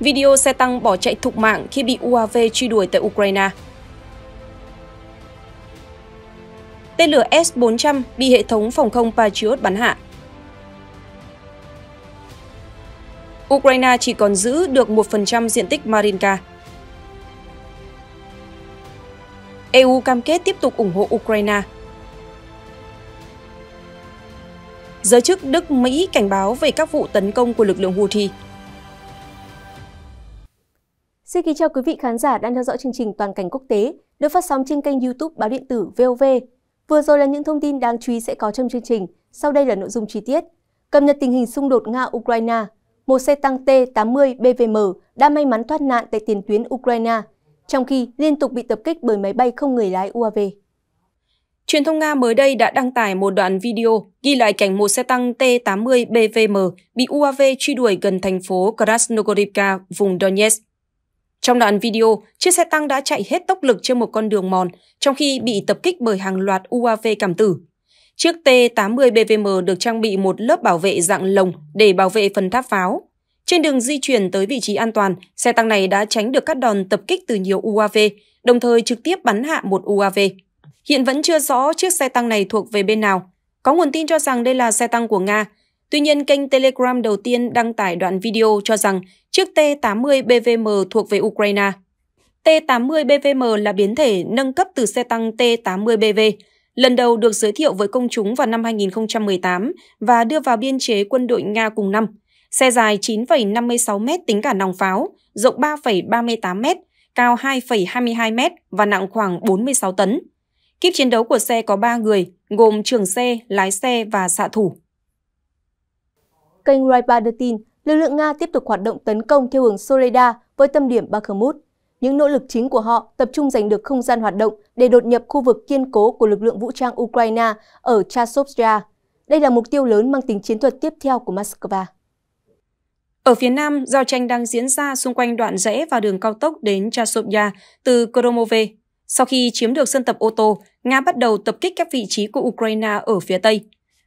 Video xe tăng bỏ chạy thục mạng khi bị UAV truy đuổi tại Ukraine. Tên lửa S-400 bị hệ thống phòng không Patriot bắn hạ. Ukraine chỉ còn giữ được 1% diện tích Marinka. EU cam kết tiếp tục ủng hộ Ukraine. Giới chức Đức-Mỹ cảnh báo về các vụ tấn công của lực lượng Houthi. Xin kính chào quý vị khán giả đang theo dõi chương trình Toàn cảnh quốc tế được phát sóng trên kênh YouTube Báo điện tử VOV. Vừa rồi là những thông tin đáng chú ý sẽ có trong chương trình, sau đây là nội dung chi tiết. Cập nhật tình hình xung đột Nga Ukraine, một xe tăng T-80 BVM đã may mắn thoát nạn tại tiền tuyến Ukraine, trong khi liên tục bị tập kích bởi máy bay không người lái UAV. Truyền thông Nga mới đây đã đăng tải một đoạn video ghi lại cảnh một xe tăng T-80 BVM bị UAV truy đuổi gần thành phố Krasnogorivka, vùng Donetsk. Trong đoạn video, chiếc xe tăng đã chạy hết tốc lực trên một con đường mòn trong khi bị tập kích bởi hàng loạt UAV cảm tử. Chiếc T-80 BVM được trang bị một lớp bảo vệ dạng lồng để bảo vệ phần tháp pháo. Trên đường di chuyển tới vị trí an toàn, xe tăng này đã tránh được các đòn tập kích từ nhiều UAV, đồng thời trực tiếp bắn hạ một UAV. Hiện vẫn chưa rõ chiếc xe tăng này thuộc về bên nào. Có nguồn tin cho rằng đây là xe tăng của Nga, Tuy nhiên, kênh Telegram đầu tiên đăng tải đoạn video cho rằng chiếc T-80 BVM thuộc về Ukraine. T-80 BVM là biến thể nâng cấp từ xe tăng T-80 BV, lần đầu được giới thiệu với công chúng vào năm 2018 và đưa vào biên chế quân đội Nga cùng năm. Xe dài 9,56 m tính cả nòng pháo, rộng 3,38 m, cao 2,22 m và nặng khoảng 46 tấn. Kíp chiến đấu của xe có 3 người, gồm trưởng xe, lái xe và xạ thủ kênh ba đưa tin, lực lượng Nga tiếp tục hoạt động tấn công theo hướng Soledar với tâm điểm Bakhmut. Những nỗ lực chính của họ tập trung giành được không gian hoạt động để đột nhập khu vực kiên cố của lực lượng vũ trang Ukraine ở Chasovya. Đây là mục tiêu lớn mang tính chiến thuật tiếp theo của Moscow. Ở phía Nam, giao tranh đang diễn ra xung quanh đoạn rẽ và đường cao tốc đến Chasovya từ Kromove. Sau khi chiếm được sân tập ô tô, Nga bắt đầu tập kích các vị trí của Ukraine ở phía Tây.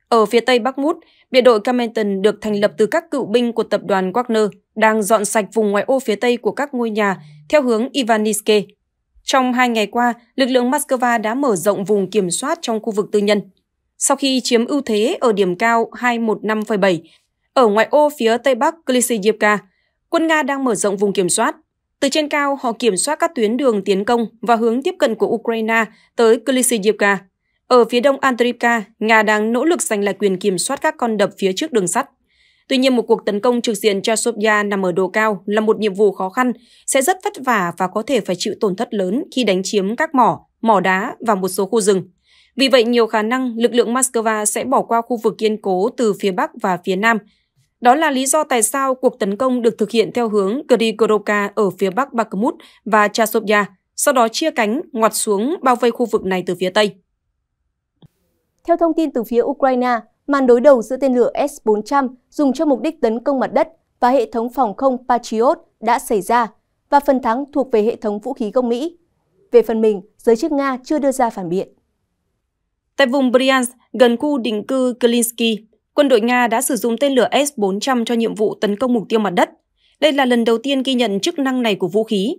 Ở phía Tây Bakhmut, Biệt đội Camerton được thành lập từ các cựu binh của tập đoàn Wagner đang dọn sạch vùng ngoại ô phía tây của các ngôi nhà theo hướng Ivaniske. Trong hai ngày qua, lực lượng Moscow đã mở rộng vùng kiểm soát trong khu vực tư nhân. Sau khi chiếm ưu thế ở điểm cao 215,7, ở ngoại ô phía tây bắc Klisiivka, quân Nga đang mở rộng vùng kiểm soát. Từ trên cao, họ kiểm soát các tuyến đường tiến công và hướng tiếp cận của Ukraine tới Klisiivka. Ở phía đông Antripka, Nga đang nỗ lực giành lại quyền kiểm soát các con đập phía trước đường sắt. Tuy nhiên, một cuộc tấn công trực diện cho Chasovya nằm ở độ cao là một nhiệm vụ khó khăn, sẽ rất vất vả và có thể phải chịu tổn thất lớn khi đánh chiếm các mỏ, mỏ đá và một số khu rừng. Vì vậy, nhiều khả năng lực lượng Moscow sẽ bỏ qua khu vực kiên cố từ phía Bắc và phía Nam. Đó là lý do tại sao cuộc tấn công được thực hiện theo hướng Grigorovka ở phía Bắc Bakhmut và Chasovya, sau đó chia cánh, ngoặt xuống bao vây khu vực này từ phía Tây. Theo thông tin từ phía Ukraine, màn đối đầu giữa tên lửa S-400 dùng cho mục đích tấn công mặt đất và hệ thống phòng không Patriot đã xảy ra và phần thắng thuộc về hệ thống vũ khí công Mỹ. Về phần mình, giới chức Nga chưa đưa ra phản biện. Tại vùng Bryansk, gần khu định cư Kalinsky, quân đội Nga đã sử dụng tên lửa S-400 cho nhiệm vụ tấn công mục tiêu mặt đất. Đây là lần đầu tiên ghi nhận chức năng này của vũ khí,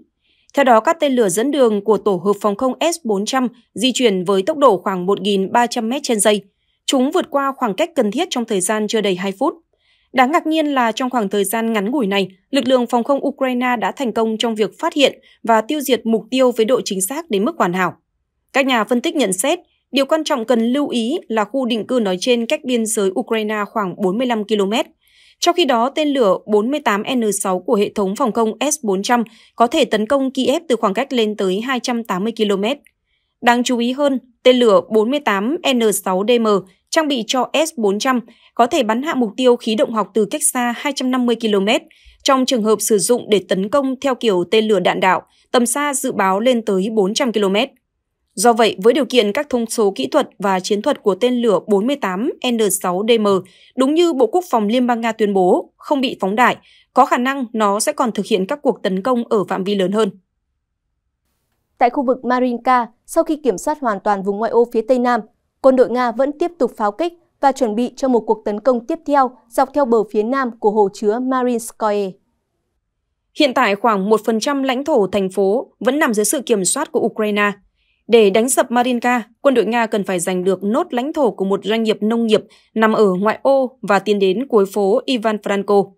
theo đó, các tên lửa dẫn đường của tổ hợp phòng không S-400 di chuyển với tốc độ khoảng 1.300 m trên giây. Chúng vượt qua khoảng cách cần thiết trong thời gian chưa đầy 2 phút. Đáng ngạc nhiên là trong khoảng thời gian ngắn ngủi này, lực lượng phòng không Ukraine đã thành công trong việc phát hiện và tiêu diệt mục tiêu với độ chính xác đến mức hoàn hảo. Các nhà phân tích nhận xét, điều quan trọng cần lưu ý là khu định cư nói trên cách biên giới Ukraine khoảng 45 km – trong khi đó, tên lửa 48N6 của hệ thống phòng không S-400 có thể tấn công Kiev từ khoảng cách lên tới 280 km. Đáng chú ý hơn, tên lửa 48N6DM trang bị cho S-400 có thể bắn hạ mục tiêu khí động học từ cách xa 250 km trong trường hợp sử dụng để tấn công theo kiểu tên lửa đạn đạo, tầm xa dự báo lên tới 400 km. Do vậy, với điều kiện các thông số kỹ thuật và chiến thuật của tên lửa 48N6DM, đúng như Bộ Quốc phòng Liên bang Nga tuyên bố, không bị phóng đại, có khả năng nó sẽ còn thực hiện các cuộc tấn công ở phạm vi lớn hơn. Tại khu vực Marinka, sau khi kiểm soát hoàn toàn vùng ngoại ô phía Tây Nam, quân đội Nga vẫn tiếp tục pháo kích và chuẩn bị cho một cuộc tấn công tiếp theo dọc theo bờ phía nam của hồ chứa Marinskoye. Hiện tại khoảng 1% lãnh thổ thành phố vẫn nằm dưới sự kiểm soát của Ukraine – để đánh sập Marinka, quân đội Nga cần phải giành được nốt lãnh thổ của một doanh nghiệp nông nghiệp nằm ở ngoại ô và tiến đến cuối phố Ivan Franko.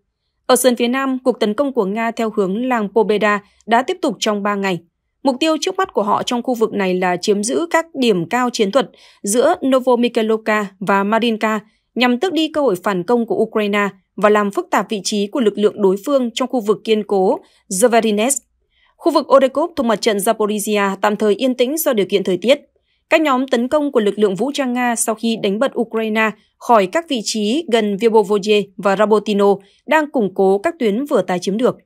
Ở sườn phía nam, cuộc tấn công của Nga theo hướng làng Pobeda đã tiếp tục trong 3 ngày. Mục tiêu trước mắt của họ trong khu vực này là chiếm giữ các điểm cao chiến thuật giữa Novomikhailivka và Marinka nhằm tước đi cơ hội phản công của Ukraine và làm phức tạp vị trí của lực lượng đối phương trong khu vực kiên cố Zvarinets Khu vực Odekop thuộc mặt trận Zaporizhia tạm thời yên tĩnh do điều kiện thời tiết. Các nhóm tấn công của lực lượng vũ trang Nga sau khi đánh bật Ukraine khỏi các vị trí gần Vyabovoye và Rabotino đang củng cố các tuyến vừa tái chiếm được.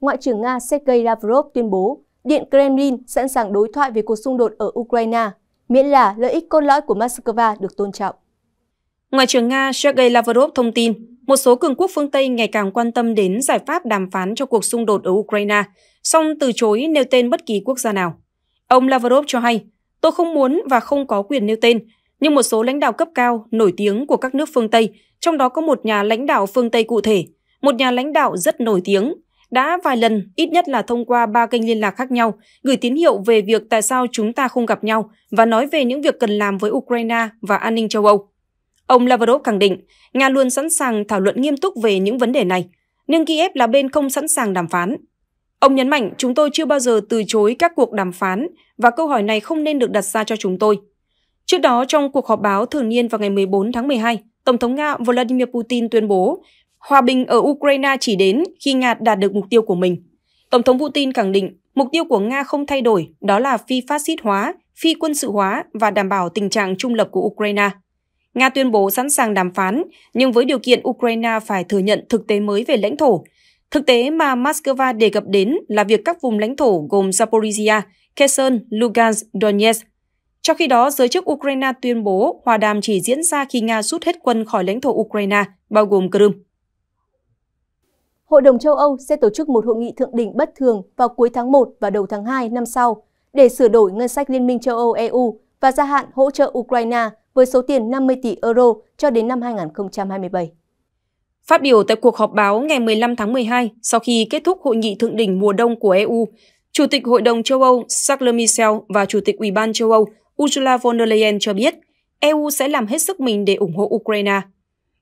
Ngoại trưởng Nga Sergei Lavrov tuyên bố Điện Kremlin sẵn sàng đối thoại về cuộc xung đột ở Ukraine, miễn là lợi ích cốt lõi của Moscow được tôn trọng. Ngoại trưởng Nga Sergei Lavrov thông tin một số cường quốc phương Tây ngày càng quan tâm đến giải pháp đàm phán cho cuộc xung đột ở Ukraine, song từ chối nêu tên bất kỳ quốc gia nào. Ông Lavrov cho hay, tôi không muốn và không có quyền nêu tên, nhưng một số lãnh đạo cấp cao nổi tiếng của các nước phương Tây, trong đó có một nhà lãnh đạo phương Tây cụ thể, một nhà lãnh đạo rất nổi tiếng, đã vài lần, ít nhất là thông qua ba kênh liên lạc khác nhau, gửi tín hiệu về việc tại sao chúng ta không gặp nhau và nói về những việc cần làm với Ukraine và an ninh châu Âu. Ông Lavrov khẳng định, Nga luôn sẵn sàng thảo luận nghiêm túc về những vấn đề này, nhưng Kiev là bên không sẵn sàng đàm phán. Ông nhấn mạnh chúng tôi chưa bao giờ từ chối các cuộc đàm phán và câu hỏi này không nên được đặt ra cho chúng tôi. Trước đó, trong cuộc họp báo thường niên vào ngày 14 tháng 12, Tổng thống Nga Vladimir Putin tuyên bố hòa bình ở Ukraine chỉ đến khi Nga đạt được mục tiêu của mình. Tổng thống Putin khẳng định mục tiêu của Nga không thay đổi, đó là phi phát xít hóa, phi quân sự hóa và đảm bảo tình trạng trung lập của Ukraine. Nga tuyên bố sẵn sàng đàm phán, nhưng với điều kiện Ukraine phải thừa nhận thực tế mới về lãnh thổ. Thực tế mà Moscow đề cập đến là việc các vùng lãnh thổ gồm Zaporizhia, Kherson, Lugansk, Donetsk. Trong khi đó, giới chức Ukraine tuyên bố hòa đàm chỉ diễn ra khi Nga rút hết quân khỏi lãnh thổ Ukraine, bao gồm Crimea. Hội đồng châu Âu sẽ tổ chức một hội nghị thượng đỉnh bất thường vào cuối tháng 1 và đầu tháng 2 năm sau để sửa đổi ngân sách Liên minh châu Âu EU và gia hạn hỗ trợ Ukraine với số tiền 50 tỷ euro cho đến năm 2027. Phát biểu tại cuộc họp báo ngày 15 tháng 12 sau khi kết thúc hội nghị thượng đỉnh mùa đông của EU, Chủ tịch Hội đồng châu Âu Charles Michel và Chủ tịch Ủy ban châu Âu Ursula von der Leyen cho biết EU sẽ làm hết sức mình để ủng hộ Ukraine.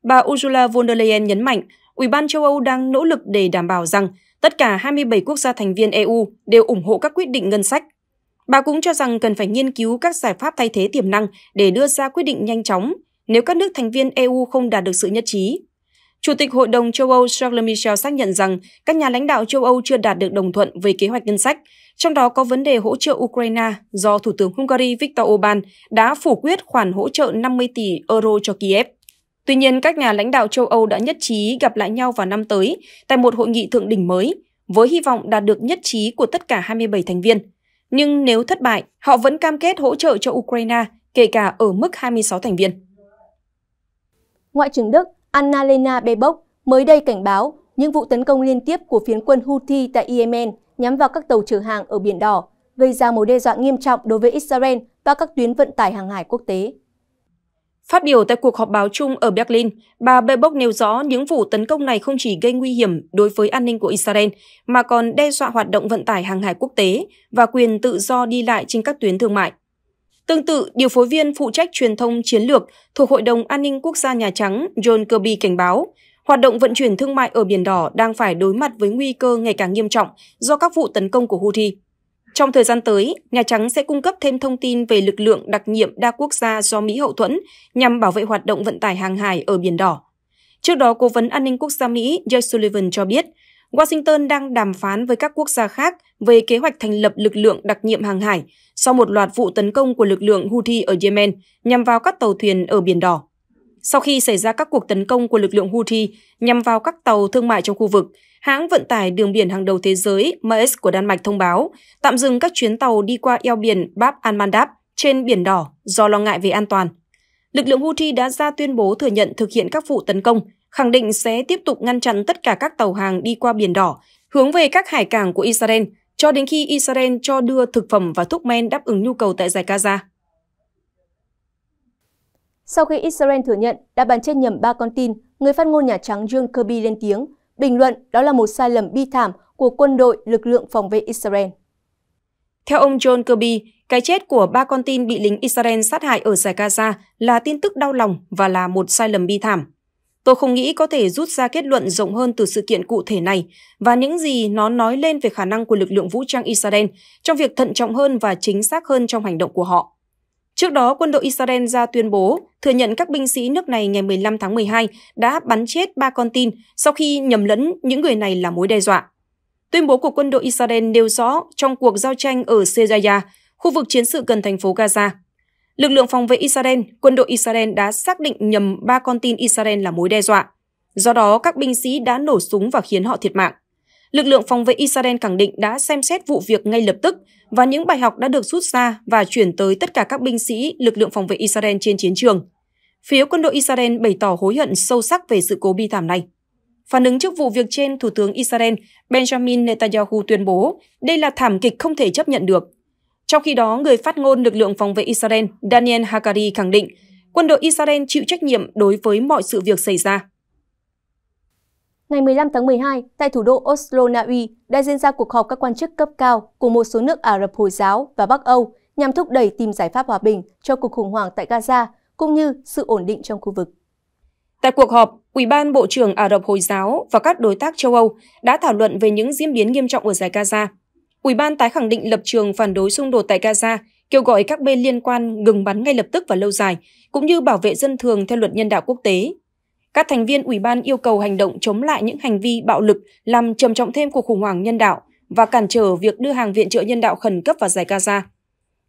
Bà Ursula von der Leyen nhấn mạnh, Ủy ban châu Âu đang nỗ lực để đảm bảo rằng tất cả 27 quốc gia thành viên EU đều ủng hộ các quyết định ngân sách Bà cũng cho rằng cần phải nghiên cứu các giải pháp thay thế tiềm năng để đưa ra quyết định nhanh chóng nếu các nước thành viên EU không đạt được sự nhất trí. Chủ tịch Hội đồng châu Âu Charles Michel xác nhận rằng các nhà lãnh đạo châu Âu chưa đạt được đồng thuận về kế hoạch ngân sách, trong đó có vấn đề hỗ trợ Ukraine do Thủ tướng Hungary Viktor Orbán đã phủ quyết khoản hỗ trợ 50 tỷ euro cho Kiev. Tuy nhiên, các nhà lãnh đạo châu Âu đã nhất trí gặp lại nhau vào năm tới tại một hội nghị thượng đỉnh mới, với hy vọng đạt được nhất trí của tất cả 27 thành viên – nhưng nếu thất bại, họ vẫn cam kết hỗ trợ cho Ukraine, kể cả ở mức 26 thành viên. Ngoại trưởng Đức Annalena Baerbock mới đây cảnh báo những vụ tấn công liên tiếp của phiến quân Houthi tại Yemen nhắm vào các tàu chở hàng ở Biển Đỏ, gây ra mối đe dọa nghiêm trọng đối với Israel và các tuyến vận tải hàng hải quốc tế. Phát biểu tại cuộc họp báo chung ở Berlin, bà Baerbock nêu rõ những vụ tấn công này không chỉ gây nguy hiểm đối với an ninh của Israel, mà còn đe dọa hoạt động vận tải hàng hải quốc tế và quyền tự do đi lại trên các tuyến thương mại. Tương tự, điều phối viên phụ trách truyền thông chiến lược thuộc Hội đồng An ninh Quốc gia Nhà Trắng John Kirby cảnh báo, hoạt động vận chuyển thương mại ở Biển Đỏ đang phải đối mặt với nguy cơ ngày càng nghiêm trọng do các vụ tấn công của Houthi. Trong thời gian tới, Nhà Trắng sẽ cung cấp thêm thông tin về lực lượng đặc nhiệm đa quốc gia do Mỹ hậu thuẫn nhằm bảo vệ hoạt động vận tải hàng hải ở Biển Đỏ. Trước đó, Cố vấn An ninh Quốc gia Mỹ Jake Sullivan cho biết, Washington đang đàm phán với các quốc gia khác về kế hoạch thành lập lực lượng đặc nhiệm hàng hải sau một loạt vụ tấn công của lực lượng Houthi ở Yemen nhằm vào các tàu thuyền ở Biển Đỏ sau khi xảy ra các cuộc tấn công của lực lượng Houthi nhằm vào các tàu thương mại trong khu vực, hãng vận tải đường biển hàng đầu thế giới Maersk của Đan Mạch thông báo tạm dừng các chuyến tàu đi qua eo biển Bab al-Mandab trên Biển Đỏ do lo ngại về an toàn. Lực lượng Houthi đã ra tuyên bố thừa nhận thực hiện các vụ tấn công, khẳng định sẽ tiếp tục ngăn chặn tất cả các tàu hàng đi qua Biển Đỏ, hướng về các hải cảng của Israel, cho đến khi Israel cho đưa thực phẩm và thuốc men đáp ứng nhu cầu tại giải Gaza sau khi Israel thừa nhận đã bắn chết nhầm ba con tin, người phát ngôn Nhà Trắng John Kirby lên tiếng, bình luận đó là một sai lầm bi thảm của quân đội lực lượng phòng vệ Israel. Theo ông John Kirby, cái chết của ba con tin bị lính Israel sát hại ở giải Gaza là tin tức đau lòng và là một sai lầm bi thảm. Tôi không nghĩ có thể rút ra kết luận rộng hơn từ sự kiện cụ thể này và những gì nó nói lên về khả năng của lực lượng vũ trang Israel trong việc thận trọng hơn và chính xác hơn trong hành động của họ. Trước đó, quân đội Israel ra tuyên bố thừa nhận các binh sĩ nước này ngày 15 tháng 12 đã bắn chết ba con tin sau khi nhầm lẫn những người này là mối đe dọa. Tuyên bố của quân đội Israel nêu rõ trong cuộc giao tranh ở Sejaya, khu vực chiến sự gần thành phố Gaza. Lực lượng phòng vệ Israel, quân đội Israel đã xác định nhầm ba con tin Israel là mối đe dọa. Do đó, các binh sĩ đã nổ súng và khiến họ thiệt mạng lực lượng phòng vệ Israel khẳng định đã xem xét vụ việc ngay lập tức và những bài học đã được rút ra và chuyển tới tất cả các binh sĩ lực lượng phòng vệ Israel trên chiến trường. Phía quân đội Israel bày tỏ hối hận sâu sắc về sự cố bi thảm này. Phản ứng trước vụ việc trên, Thủ tướng Israel Benjamin Netanyahu tuyên bố đây là thảm kịch không thể chấp nhận được. Trong khi đó, người phát ngôn lực lượng phòng vệ Israel Daniel Hakari khẳng định quân đội Israel chịu trách nhiệm đối với mọi sự việc xảy ra. Ngày 15 tháng 12, tại thủ đô Oslo, Na Uy, đã diễn ra cuộc họp các quan chức cấp cao của một số nước Ả Rập Hồi giáo và Bắc Âu nhằm thúc đẩy tìm giải pháp hòa bình cho cuộc khủng hoảng tại Gaza, cũng như sự ổn định trong khu vực. Tại cuộc họp, Ủy ban Bộ trưởng Ả Rập Hồi giáo và các đối tác châu Âu đã thảo luận về những diễn biến nghiêm trọng ở giải Gaza. Ủy ban tái khẳng định lập trường phản đối xung đột tại Gaza, kêu gọi các bên liên quan ngừng bắn ngay lập tức và lâu dài, cũng như bảo vệ dân thường theo luật nhân đạo quốc tế các thành viên ủy ban yêu cầu hành động chống lại những hành vi bạo lực làm trầm trọng thêm cuộc khủng hoảng nhân đạo và cản trở việc đưa hàng viện trợ nhân đạo khẩn cấp vào giải Gaza.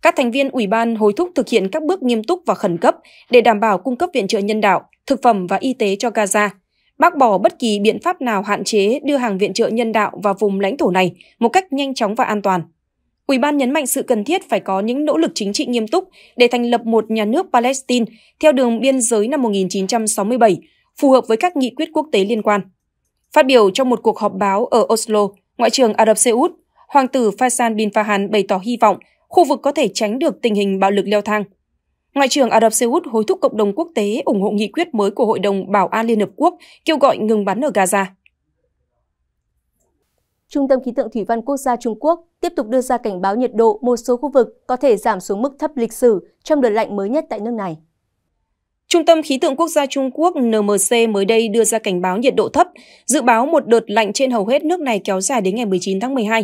Các thành viên ủy ban hối thúc thực hiện các bước nghiêm túc và khẩn cấp để đảm bảo cung cấp viện trợ nhân đạo, thực phẩm và y tế cho Gaza, bác bỏ bất kỳ biện pháp nào hạn chế đưa hàng viện trợ nhân đạo vào vùng lãnh thổ này một cách nhanh chóng và an toàn. Ủy ban nhấn mạnh sự cần thiết phải có những nỗ lực chính trị nghiêm túc để thành lập một nhà nước Palestine theo đường biên giới năm 1967 phù hợp với các nghị quyết quốc tế liên quan. Phát biểu trong một cuộc họp báo ở Oslo, Ngoại trưởng Ả Rập Xê Út, Hoàng tử Faisal bin Farhan bày tỏ hy vọng khu vực có thể tránh được tình hình bạo lực leo thang. Ngoại trưởng Ả Rập Xê Út hối thúc cộng đồng quốc tế ủng hộ nghị quyết mới của Hội đồng Bảo an Liên Hợp Quốc kêu gọi ngừng bắn ở Gaza. Trung tâm Khí tượng Thủy văn Quốc gia Trung Quốc tiếp tục đưa ra cảnh báo nhiệt độ một số khu vực có thể giảm xuống mức thấp lịch sử trong đợt lạnh mới nhất tại nước này. Trung tâm Khí tượng Quốc gia Trung Quốc NMC mới đây đưa ra cảnh báo nhiệt độ thấp, dự báo một đợt lạnh trên hầu hết nước này kéo dài đến ngày 19 tháng 12.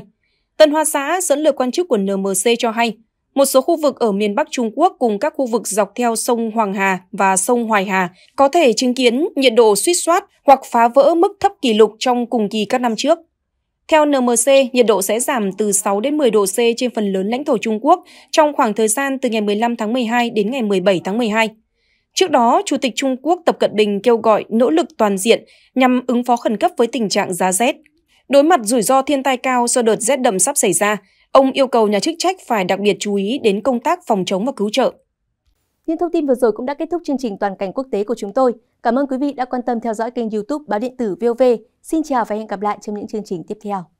Tân Hoa Xã dẫn lời quan chức của NMC cho hay, một số khu vực ở miền Bắc Trung Quốc cùng các khu vực dọc theo sông Hoàng Hà và sông Hoài Hà có thể chứng kiến nhiệt độ suýt soát hoặc phá vỡ mức thấp kỷ lục trong cùng kỳ các năm trước. Theo NMC, nhiệt độ sẽ giảm từ 6 đến 10 độ C trên phần lớn lãnh thổ Trung Quốc trong khoảng thời gian từ ngày 15 tháng 12 đến ngày 17 tháng 12. Trước đó, Chủ tịch Trung Quốc Tập Cận Bình kêu gọi nỗ lực toàn diện nhằm ứng phó khẩn cấp với tình trạng giá rét. Đối mặt rủi ro thiên tai cao do đợt rét đậm sắp xảy ra, ông yêu cầu nhà chức trách phải đặc biệt chú ý đến công tác phòng chống và cứu trợ. Những thông tin vừa rồi cũng đã kết thúc chương trình toàn cảnh quốc tế của chúng tôi. Cảm ơn quý vị đã quan tâm theo dõi kênh YouTube Báo điện tử VOV. Xin chào và hẹn gặp lại trong những chương trình tiếp theo.